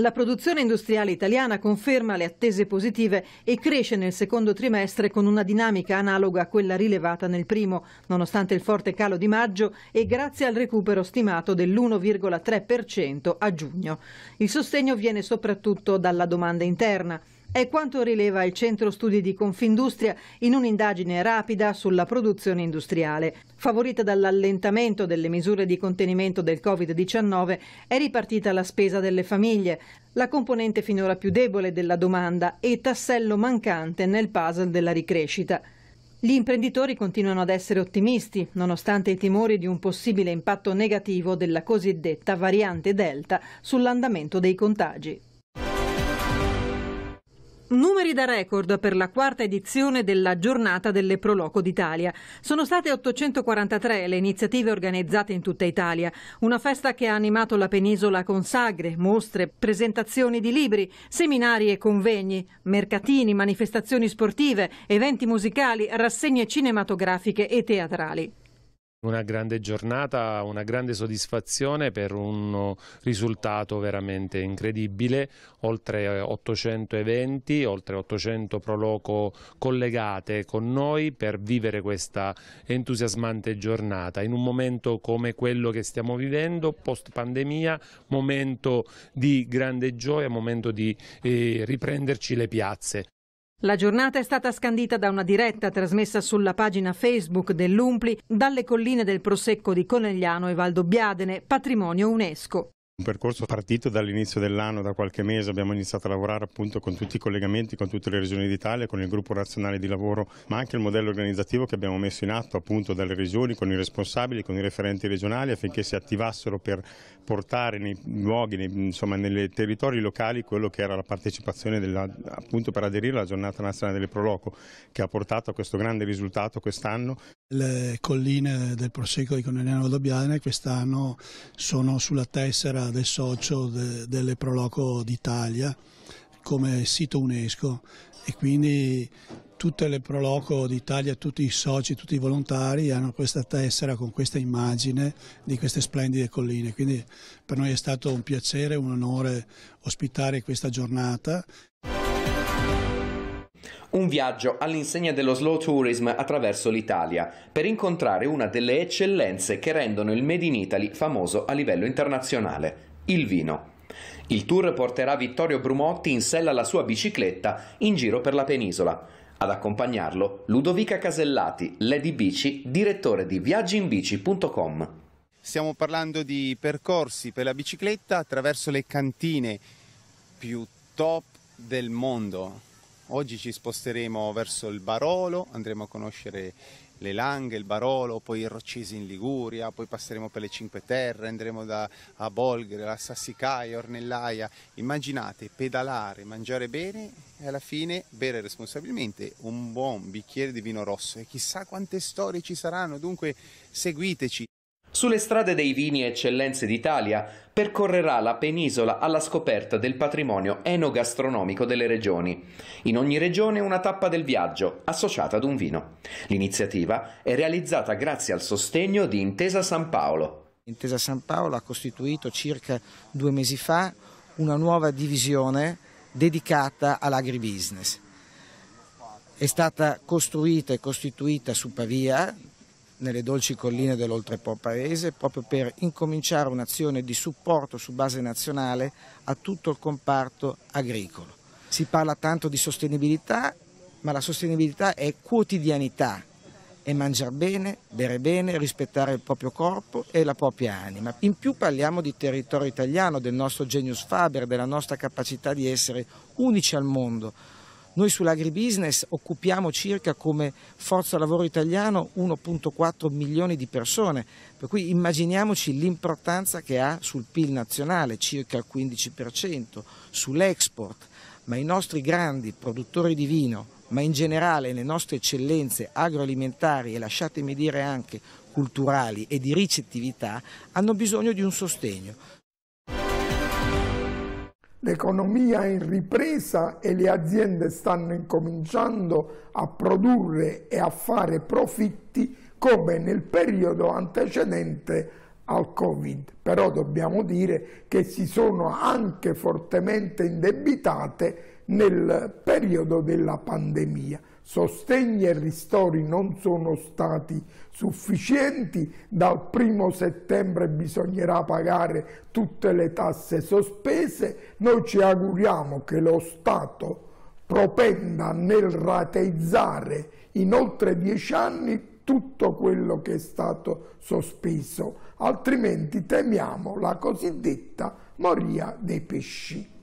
La produzione industriale italiana conferma le attese positive e cresce nel secondo trimestre con una dinamica analoga a quella rilevata nel primo, nonostante il forte calo di maggio e grazie al recupero stimato dell'1,3% a giugno. Il sostegno viene soprattutto dalla domanda interna. È quanto rileva il Centro Studi di Confindustria in un'indagine rapida sulla produzione industriale. Favorita dall'allentamento delle misure di contenimento del Covid-19 è ripartita la spesa delle famiglie, la componente finora più debole della domanda e tassello mancante nel puzzle della ricrescita. Gli imprenditori continuano ad essere ottimisti, nonostante i timori di un possibile impatto negativo della cosiddetta variante Delta sull'andamento dei contagi. Numeri da record per la quarta edizione della giornata delle Proloco d'Italia. Sono state 843 le iniziative organizzate in tutta Italia, una festa che ha animato la penisola con sagre, mostre, presentazioni di libri, seminari e convegni, mercatini, manifestazioni sportive, eventi musicali, rassegne cinematografiche e teatrali. Una grande giornata, una grande soddisfazione per un risultato veramente incredibile, oltre 800 eh, eventi, oltre 800 proloco collegate con noi per vivere questa entusiasmante giornata in un momento come quello che stiamo vivendo, post pandemia, momento di grande gioia, momento di eh, riprenderci le piazze. La giornata è stata scandita da una diretta trasmessa sulla pagina Facebook dell'Umpli dalle colline del Prosecco di Conegliano e Valdobbiadene, patrimonio UNESCO. Un percorso partito dall'inizio dell'anno, da qualche mese, abbiamo iniziato a lavorare appunto con tutti i collegamenti, con tutte le regioni d'Italia, con il gruppo razionale di lavoro, ma anche il modello organizzativo che abbiamo messo in atto appunto dalle regioni, con i responsabili, con i referenti regionali affinché si attivassero per portare nei luoghi, nei, insomma nei territori locali quello che era la partecipazione della, appunto per aderire alla giornata nazionale delle Proloco che ha portato a questo grande risultato quest'anno. Le colline del Prosecco di Conegliano Dobbiane quest'anno sono sulla tessera del socio de, delle Proloco d'Italia come sito UNESCO e quindi tutte le Proloco d'Italia, tutti i soci, tutti i volontari hanno questa tessera con questa immagine di queste splendide colline, quindi per noi è stato un piacere, un onore ospitare questa giornata. Un viaggio all'insegna dello slow tourism attraverso l'Italia per incontrare una delle eccellenze che rendono il Made in Italy famoso a livello internazionale, il vino. Il tour porterà Vittorio Brumotti in sella alla sua bicicletta in giro per la penisola. Ad accompagnarlo Ludovica Casellati, Lady Bici, direttore di viagginbici.com. Stiamo parlando di percorsi per la bicicletta attraverso le cantine più top del mondo Oggi ci sposteremo verso il Barolo, andremo a conoscere le Langhe, il Barolo, poi il Roccesi in Liguria, poi passeremo per le Cinque Terre, andremo da, a Bolghera, la Sassicaia, Ornellaia. Immaginate pedalare, mangiare bene e alla fine bere responsabilmente un buon bicchiere di vino rosso e chissà quante storie ci saranno, dunque seguiteci. Sulle strade dei vini eccellenze d'Italia percorrerà la penisola alla scoperta del patrimonio enogastronomico delle regioni. In ogni regione una tappa del viaggio associata ad un vino. L'iniziativa è realizzata grazie al sostegno di Intesa San Paolo. Intesa San Paolo ha costituito circa due mesi fa una nuova divisione dedicata all'agribusiness. È stata costruita e costituita su Pavia nelle dolci colline dell'Oltrepo Paese proprio per incominciare un'azione di supporto su base nazionale a tutto il comparto agricolo. Si parla tanto di sostenibilità, ma la sostenibilità è quotidianità, è mangiare bene, bere bene, rispettare il proprio corpo e la propria anima. In più parliamo di territorio italiano, del nostro genius faber, della nostra capacità di essere unici al mondo, noi sull'agribusiness occupiamo circa come forza lavoro italiano 1.4 milioni di persone, per cui immaginiamoci l'importanza che ha sul PIL nazionale, circa il 15%, sull'export, ma i nostri grandi produttori di vino, ma in generale le nostre eccellenze agroalimentari e lasciatemi dire anche culturali e di ricettività hanno bisogno di un sostegno. L'economia è in ripresa e le aziende stanno incominciando a produrre e a fare profitti come nel periodo antecedente al Covid. Però dobbiamo dire che si sono anche fortemente indebitate nel periodo della pandemia sostegni e ristori non sono stati sufficienti, dal primo settembre bisognerà pagare tutte le tasse sospese, noi ci auguriamo che lo Stato propenda nel rateizzare in oltre dieci anni tutto quello che è stato sospeso, altrimenti temiamo la cosiddetta moria dei pesci.